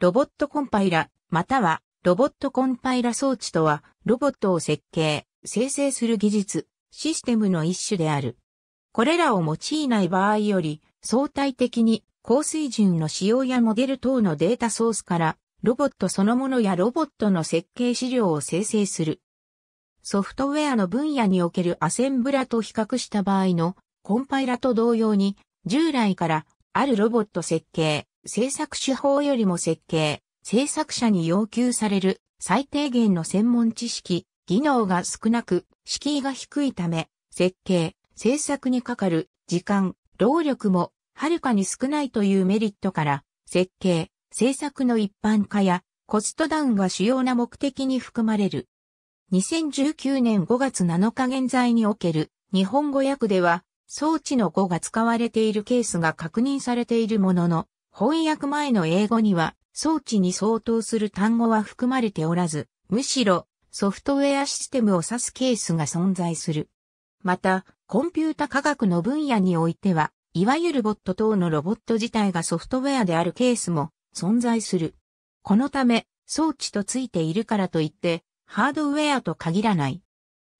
ロボットコンパイラ、またはロボットコンパイラ装置とは、ロボットを設計、生成する技術、システムの一種である。これらを用いない場合より、相対的に高水準の仕様やモデル等のデータソースから、ロボットそのものやロボットの設計資料を生成する。ソフトウェアの分野におけるアセンブラと比較した場合のコンパイラと同様に、従来からあるロボット設計、制作手法よりも設計、制作者に要求される最低限の専門知識、技能が少なく、敷居が低いため、設計、制作にかかる時間、労力もはるかに少ないというメリットから、設計、制作の一般化やコストダウンが主要な目的に含まれる。2019年5月7日現在における日本語訳では装置の語が使われているケースが確認されているものの、翻訳前の英語には装置に相当する単語は含まれておらず、むしろソフトウェアシステムを指すケースが存在する。また、コンピュータ科学の分野においては、いわゆるボット等のロボット自体がソフトウェアであるケースも存在する。このため、装置とついているからといって、ハードウェアと限らない。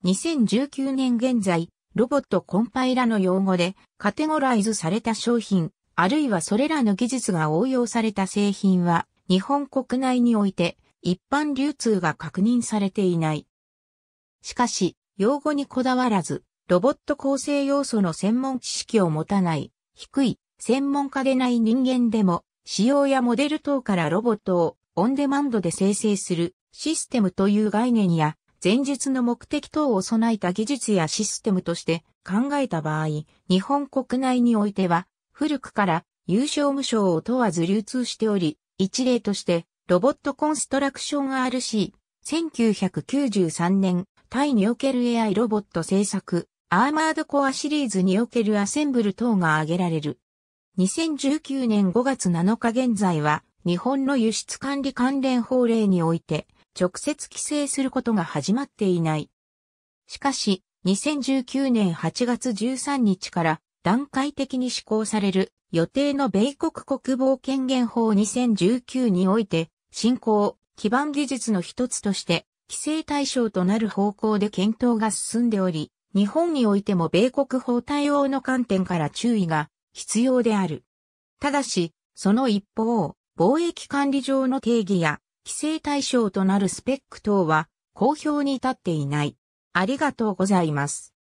2019年現在、ロボットコンパイラの用語でカテゴライズされた商品、あるいはそれらの技術が応用された製品は、日本国内において一般流通が確認されていない。しかし、用語にこだわらず、ロボット構成要素の専門知識を持たない、低い、専門家でない人間でも、仕様やモデル等からロボットをオンデマンドで生成するシステムという概念や、前述の目的等を備えた技術やシステムとして考えた場合、日本国内においては古くから優勝無償を問わず流通しており、一例として、ロボットコンストラクション RC、1993年、タイにおける AI ロボット製作、アーマードコアシリーズにおけるアセンブル等が挙げられる。2019年5月7日現在は、日本の輸出管理関連法令において、直接規制することが始まっていない。しかし、2019年8月13日から、段階的に施行される予定の米国国防権限法2019において、進行、基盤技術の一つとして、規制対象となる方向で検討が進んでおり、日本においても米国法対応の観点から注意が必要である。ただし、その一方、貿易管理上の定義や規制対象となるスペック等は公表に至っていない。ありがとうございます。